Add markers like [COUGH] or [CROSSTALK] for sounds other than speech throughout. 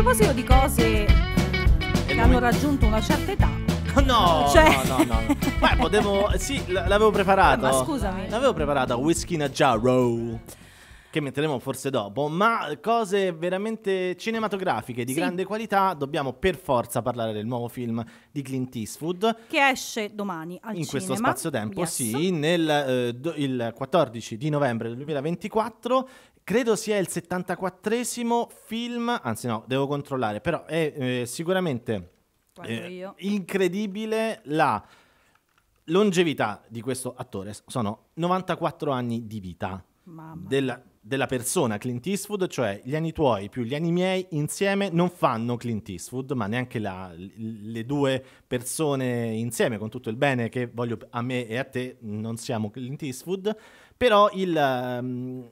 proposito di cose che hanno raggiunto una certa età. No, [LAUGHS] cioè... no, no, no. Beh, potevo. Sì, l'avevo preparato. Eh, ma scusami. L'avevo preparata Whiskey in a Jarrow. Che metteremo forse dopo, ma cose veramente cinematografiche di sì. grande qualità. Dobbiamo per forza parlare del nuovo film di Clint Eastwood. Che esce domani al in cinema. In questo spazio-tempo, yes. sì, nel, eh, do, il 14 di novembre 2024. Credo sia il 74esimo film, anzi no, devo controllare, però è eh, sicuramente eh, incredibile la longevità di questo attore. Sono 94 anni di vita della, della, persona Clint Eastwood, cioè gli anni tuoi più gli anni miei insieme non fanno Clint Eastwood, ma neanche la, le due persone insieme, con tutto il bene che voglio a me e a te, non siamo Clint Eastwood però il, ehm,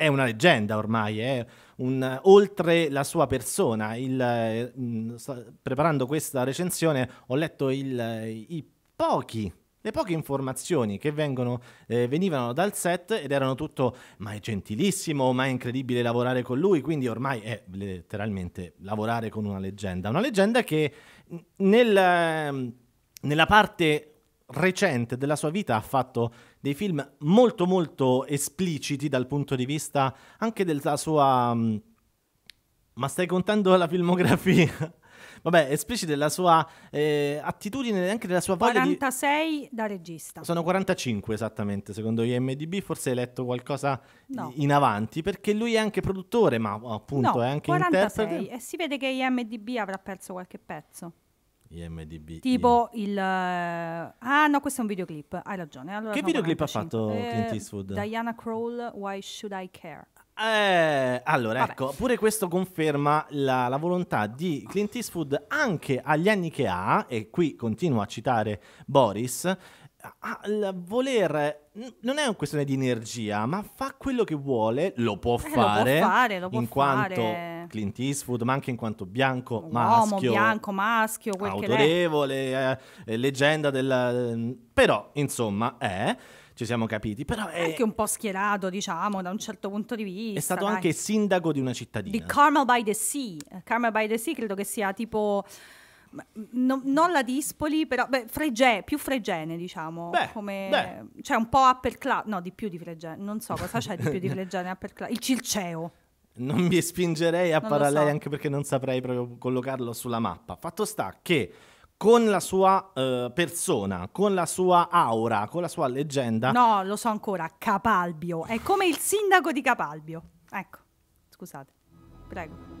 è una leggenda ormai, è un, oltre la sua persona. Il, mh, mm, sta, preparando questa recensione ho letto il, i pochi le poche informazioni che vengono, eh, venivano dal set ed erano tutto ma è gentilissimo, ma è incredibile lavorare con lui, quindi ormai è letteralmente lavorare con una leggenda, una leggenda che mm, nel, mm, nella parte recente della sua vita ha fatto dei film molto molto espliciti dal punto di vista anche della sua... Mm, ma stai contando la filmografia? [LAUGHS] vabbè, esplicita della sua eh, attitudine e anche della sua voglia 46 di... da regista. Sono 45 esattamente, secondo IMDB, forse hai letto qualcosa no. in avanti, perché lui è anche produttore, ma appunto no, è anche 46, interprete. e si vede che IMDB avrà perso qualche pezzo. IMDB. Tipo IMDb. il... Ah no, questo è un videoclip, hai ragione. Allora che videoclip ha fatto Clint Eastwood? Diana Crawl, Why Should I Care? Eh, allora, Vabbè. ecco, pure questo conferma la, la, volontà di Clint Eastwood anche agli anni che ha, e qui continuo a citare Boris, al ah, voler non è una questione di energia, ma fa quello che vuole, lo può fare, eh, lo può fare lo può in quanto Clint Eastwood, ma anche in quanto bianco, Uomo, maschio, bianco, maschio, quel autorevole, eh, leggenda del mm, però, insomma, è ci siamo capiti, però è anche un po' schierato, diciamo, da un certo punto di vista. È stato dai. anche sindaco di una cittadina. Di Carmel by the Sea. Carmel by the Sea credo che sia tipo Mm, no, non la Dispoli, però beh, Fregene, più Fregene, diciamo, beh, come, beh. cioè un po' upper class, no, di più di Fregene, non so cosa c'è di più di Fregene upper class, il Circeo. Non mi spingerei a parlare so. anche perché non saprei proprio collocarlo sulla mappa. Fatto sta che con la sua uh, persona, con la sua aura, con la sua leggenda. No, lo so ancora, Capalbio, è come il sindaco di Capalbio. Ecco, scusate. Prego.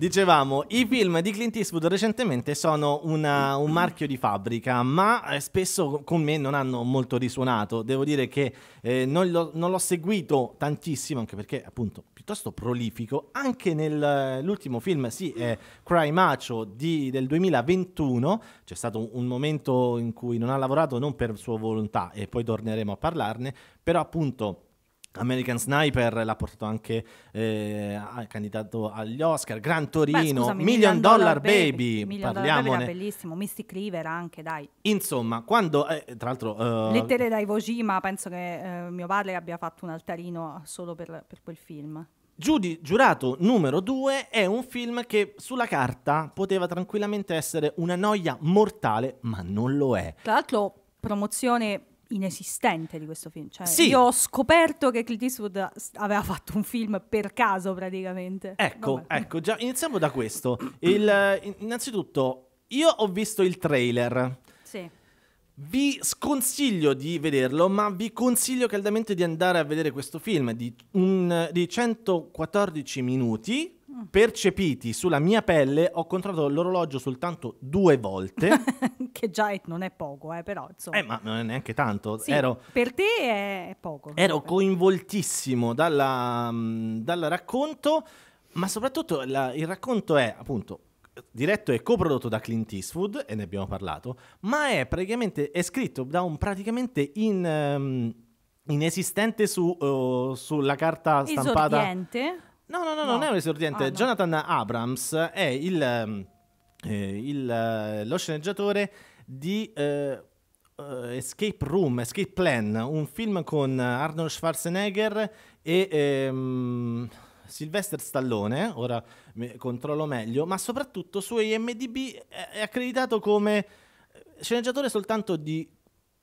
Dicevamo, i film di Clint Eastwood recentemente sono una, un marchio di fabbrica, ma eh, spesso con me non hanno molto risuonato. Devo dire che eh, non, lo, non, l'ho seguito tantissimo, anche perché appunto piuttosto prolifico. Anche nell'ultimo eh, film, sì, è eh, Cry Macho di, del 2021, c'è stato un, un momento in cui non ha lavorato, non per sua volontà, e poi torneremo a parlarne, però appunto American Sniper l'ha portato anche eh, candidato agli Oscar, Gran Torino, Beh, scusami, Million, Million Dollar, Dollar Baby, Baby. parliamo. Era bellissimo, Mystic River anche, dai. Insomma, quando eh, tra l'altro uh, Lettere da Iwo Jima, penso che eh, mio padre abbia fatto un altarino solo per, per quel film. Giudi, giurato numero 2 è un film che sulla carta poteva tranquillamente essere una noia mortale, ma non lo è. Tra l'altro promozione inesistente di questo film. Cioè, sì. Io ho scoperto che Clint Eastwood aveva fatto un film per caso praticamente. Ecco, Vabbè. ecco, già iniziamo da questo. Il, innanzitutto, io ho visto il trailer. Sì. Vi sconsiglio di vederlo, ma vi consiglio caldamente di andare a vedere questo film di, un, di 114 minuti percepiti sulla mia pelle, ho controllato l'orologio soltanto due volte. [LAUGHS] che già è, non è poco, eh, però insomma. Eh, ma non è neanche tanto. Sì, ero, per te è poco. Ero coinvoltissimo dalla, mm, dal racconto, ma soprattutto la, il racconto è appunto diretto e coprodotto da Clint Eastwood, e ne abbiamo parlato, ma è praticamente è scritto da un praticamente in... Um, inesistente su, uh, sulla carta stampata. Esordiente No, no, no, no. non è un esordiente. Ah, no. Jonathan Abrams è il, eh, il, eh, lo sceneggiatore di eh, eh, Escape Room, Escape Plan, un film con Arnold Schwarzenegger e ehm, Sylvester Stallone, ora me controllo meglio, ma soprattutto su IMDb è accreditato come sceneggiatore soltanto di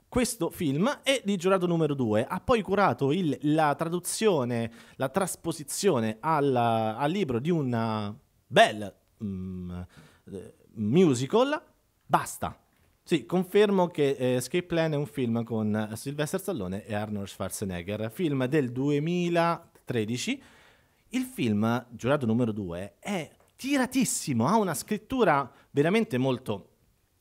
questo film e di Giurato numero 2. Ha poi curato il, la traduzione, la trasposizione al, al libro di un uh, bel mm, eh, musical. Basta. Sì, confermo che eh, Escape Plan è un film con eh, Sylvester Stallone e Arnold Schwarzenegger, film del 2013. Il film, giurato numero 2, è tiratissimo, ha una scrittura veramente molto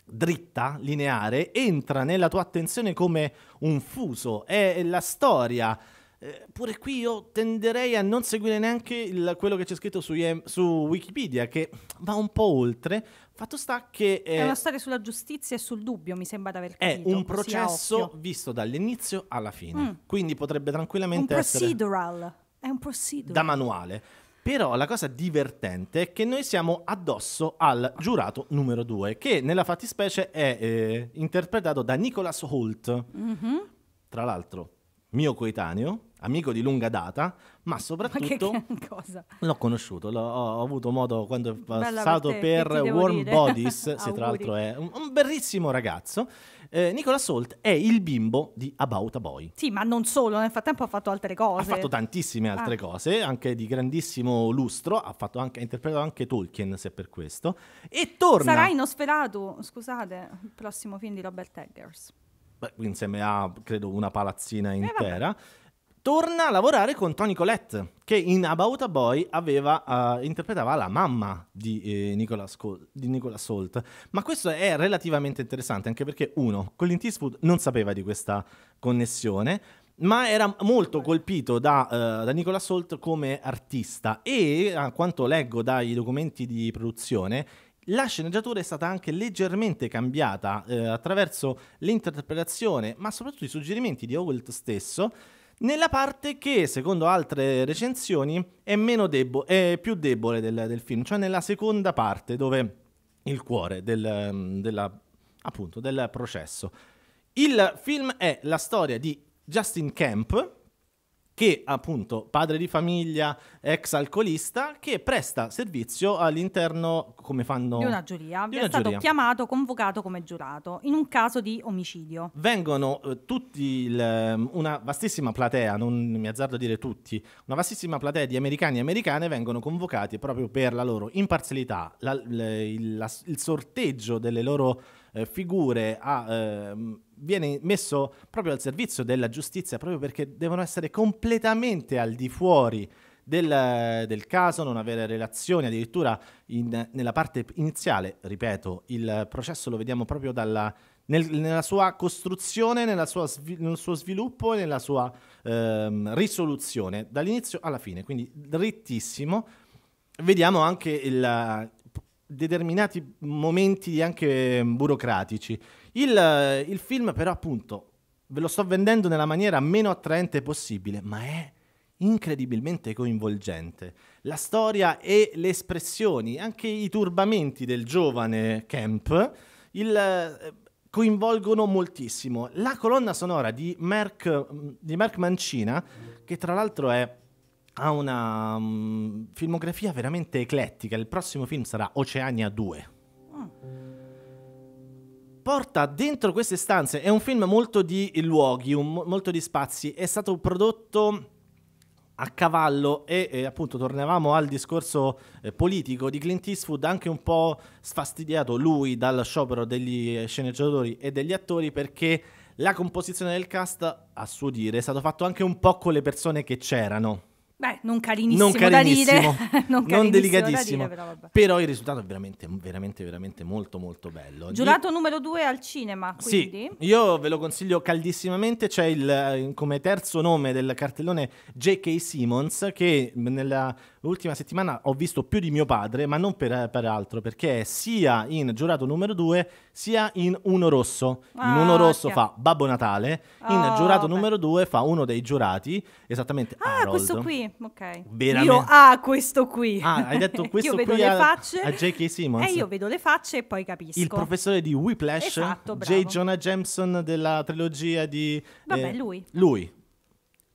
dritta, lineare, entra nella tua attenzione come un fuso, è la storia. Eh, pure qui io tenderei a non seguire neanche il, quello che c'è scritto su, su, Wikipedia, che va un po' oltre. Fatto sta che... Eh, è una eh, storia sulla giustizia e sul dubbio, mi sembra di aver capito. È un processo visto dall'inizio alla fine, mm. quindi potrebbe tranquillamente un procedural. essere... Procedural. È un procedural. Da manuale. Però la cosa divertente è che noi siamo addosso al giurato numero due, che nella fattispecie è eh, interpretato da Nicholas Holt. Mm-hmm. Tra l'altro, mio coetaneo, amico di lunga data, ma soprattutto ma che, che l'ho conosciuto, l'ho, ho avuto modo quando è passato per Warm dire. Bodies, [LAUGHS] se tra l'altro è un, un bellissimo ragazzo. Eh, Nicola Solt è il bimbo di About a Boy. Sì, ma non solo, nel frattempo ha fatto altre cose. Ha fatto tantissime altre ah. cose, anche di grandissimo lustro, ha, anche, ha, interpretato anche Tolkien, se per questo. E torna... Sarà in scusate, il prossimo film di Robert Eggers. Beh, insieme a, credo, una palazzina eh, intera. Eh, torna a lavorare con Tony Collette, che in About a Boy aveva, uh, interpretava la mamma di, eh, Nicolas Col- di Nicolas Holt. Ma questo è relativamente interessante, anche perché, uno, Colin Eastwood non sapeva di questa connessione, ma era molto colpito da, uh, da Nicolas Holt come artista e, a quanto leggo dai documenti di produzione, la sceneggiatura è stata anche leggermente cambiata eh, attraverso l'interpretazione, ma soprattutto i suggerimenti di Holt stesso, nella parte che, secondo altre recensioni, è, debo- è più debole del, del, film, cioè nella seconda parte, dove il cuore del, della, appunto, del processo. Il film è la storia di Justin Camp, che appunto padre di famiglia, ex alcolista, che presta servizio all'interno, come fanno... Di una giuria. Di una è giuria. stato chiamato, convocato come giurato, in un caso di omicidio. Vengono eh, tutti, il, ehm, una vastissima platea, non mi azzardo a dire tutti, una vastissima platea di americani e americane vengono convocati proprio per la loro imparzialità, la, la, il, la, il sorteggio delle loro eh, figure a, eh, viene messo proprio al servizio della giustizia proprio perché devono essere completamente al di fuori del, del caso, non avere relazioni, addirittura in, nella parte iniziale, ripeto, il processo lo vediamo proprio dalla, nel, nella sua costruzione, nella sua, nel suo sviluppo e nella sua ehm, risoluzione, dall'inizio alla fine, quindi drittissimo. Vediamo anche il, determinati momenti anche burocratici. Il, il film però appunto ve lo sto vendendo nella maniera meno attraente possibile, ma è incredibilmente coinvolgente. La storia e le espressioni, anche i turbamenti del giovane Kemp, il, coinvolgono moltissimo. La colonna sonora di Merck, di Merck Mancina, che tra l'altro è ha una um, filmografia veramente eclettica. Il prossimo film sarà Oceania 2. Porta dentro queste stanze, è un film molto di luoghi, un, molto di spazi, è stato prodotto a cavallo e, e appunto tornavamo al discorso eh, politico di Clint Eastwood, anche un po' sfastidiato lui dal sciopero degli eh, sceneggiatori e degli attori perché la composizione del cast, a suo dire, è stato fatto anche un po' con le persone che c'erano Beh, non carinissimo, non [LAUGHS] carinissimo da ridere, non, non delicatissimo, dire, però, però, il risultato è veramente, veramente, veramente molto, molto bello. Giurato Di... numero due al cinema, quindi. Sì, io ve lo consiglio caldissimamente, c'è il, eh, come terzo nome del cartellone J.K. Simmons, che nella ultima settimana ho visto più di mio padre, ma non per, per altro, perché è sia in Giurato numero due, sia in Uno Rosso. Ah, in Uno ah, Rosso chiaro. fa Babbo Natale, in oh, Giurato beh. numero due fa uno dei giurati, esattamente Ah, Harold. questo qui ok. Veramente. Io, ah, questo qui. Ah, hai detto [LAUGHS] questo qui a, a J.K. Simmons. E io vedo le facce e poi capisco. Il professore di Whiplash, esatto, J. Jonah Jameson della trilogia di... Vabbè, eh, lui. Lui.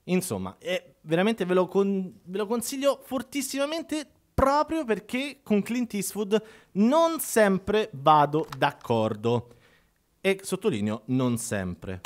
Insomma, eh, veramente ve lo, con- ve lo consiglio fortissimamente proprio perché con Clint Eastwood non sempre vado d'accordo. E sottolineo, non sempre.